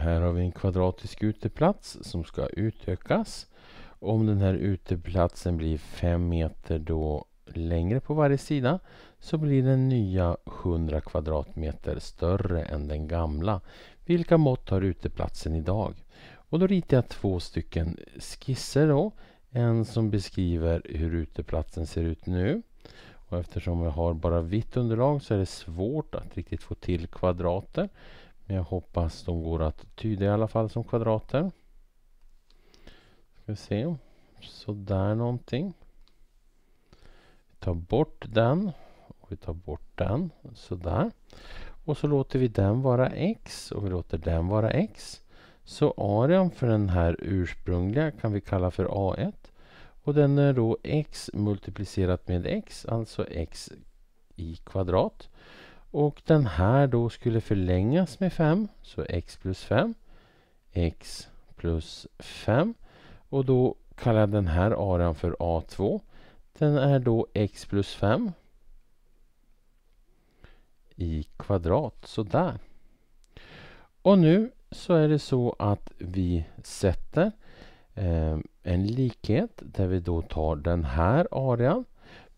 Här har vi en kvadratisk uteplats som ska utökas. Om den här uteplatsen blir 5 meter då längre på varje sida så blir den nya 100 kvadratmeter större än den gamla. Vilka mått har uteplatsen idag? Och då ritar jag två stycken skisser. Då. En som beskriver hur uteplatsen ser ut nu. Och eftersom jag har bara vitt underlag så är det svårt att riktigt få till kvadrater. Men jag hoppas de går att tyda i alla fall som kvadrater. Ska vi se. Sådär någonting. Vi tar bort den. Och vi tar bort den. Sådär. Och så låter vi den vara x och vi låter den vara x. Så arean för den här ursprungliga kan vi kalla för A1. Och den är då x multiplicerat med x, alltså x i kvadrat. Och den här då skulle förlängas med 5. Så x plus 5. x plus 5. Och då kallar jag den här aran för A2. Den är då x plus 5 i kvadrat. Sådär. Och nu så är det så att vi sätter eh, en likhet där vi då tar den här arean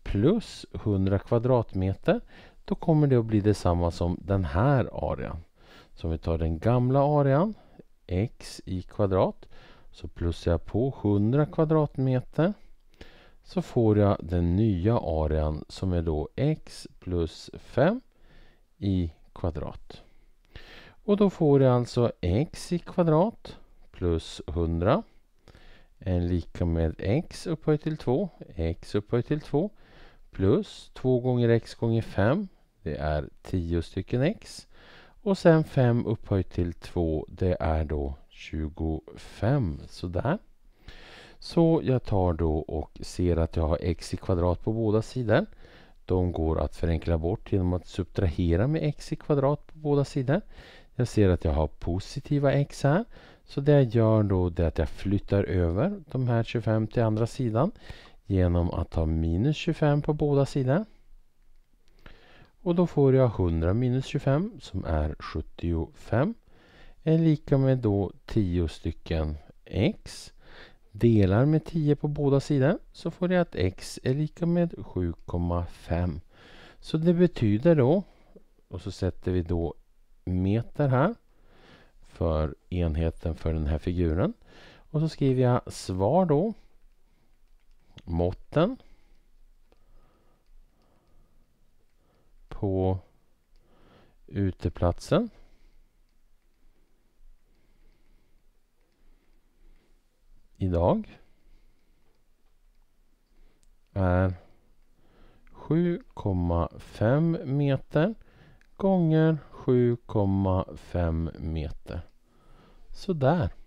plus 100 kvadratmeter då kommer det att bli detsamma som den här arean. Så om vi tar den gamla arean, x i kvadrat, så plussar jag på 100 kvadratmeter så får jag den nya arean som är då x plus 5 i kvadrat. Och då får jag alltså x i kvadrat plus 100 är lika med x upphöjt till 2, x upphöjt till 2 plus 2 gånger x gånger 5. Det är 10 stycken x. Och sen 5 upphöjt till 2, det är då 25. Sådär. Så jag tar då och ser att jag har x i kvadrat på båda sidor. De går att förenkla bort genom att subtrahera med x i kvadrat på båda sidor. Jag ser att jag har positiva x här. Så det jag gör då är att jag flyttar över de här 25 till andra sidan genom att ha minus 25 på båda sidor. Och då får jag 100 minus 25 som är 75 är lika med då 10 stycken x. Delar med 10 på båda sidor så får jag att x är lika med 7,5. Så det betyder då, och så sätter vi då meter här för enheten för den här figuren. Och så skriver jag svar då måtten på uteplatsen. Idag är 7,5 meter gånger 7,5 meter. Sådär.